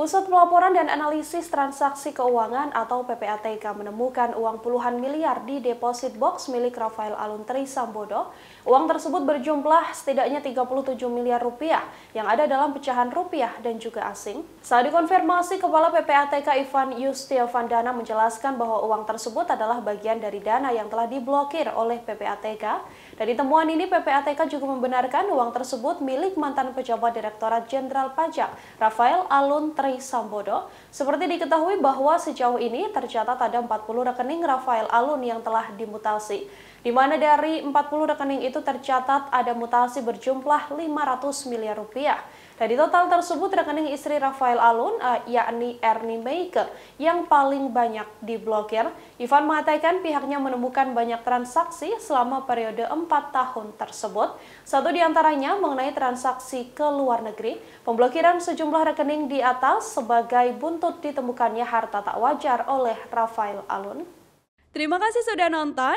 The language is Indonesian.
Pusat Pelaporan dan Analisis Transaksi Keuangan atau PPATK menemukan uang puluhan miliar di deposit box milik Rafael Aluntri Sambodo. Uang tersebut berjumlah setidaknya 37 miliar rupiah yang ada dalam pecahan rupiah dan juga asing. Saat dikonfirmasi, Kepala PPATK Ivan Yustio menjelaskan bahwa uang tersebut adalah bagian dari dana yang telah diblokir oleh PPATK. Dari temuan ini, PPATK juga membenarkan uang tersebut milik mantan pejabat Direktorat Jenderal Pajak Rafael Aluntri Sambodo. Seperti diketahui bahwa sejauh ini tercatat ada 40 rekening Rafael Alun yang telah dimutasi di mana dari 40 rekening itu tercatat ada mutasi berjumlah 500 miliar rupiah. Dari total tersebut, rekening istri Rafael Alun, eh, yakni Ernie Meike, yang paling banyak diblokir. Ivan mengatakan pihaknya menemukan banyak transaksi selama periode 4 tahun tersebut. Satu di antaranya mengenai transaksi ke luar negeri, pemblokiran sejumlah rekening di atas sebagai buntut ditemukannya harta tak wajar oleh Rafael Alun. Terima kasih sudah nonton.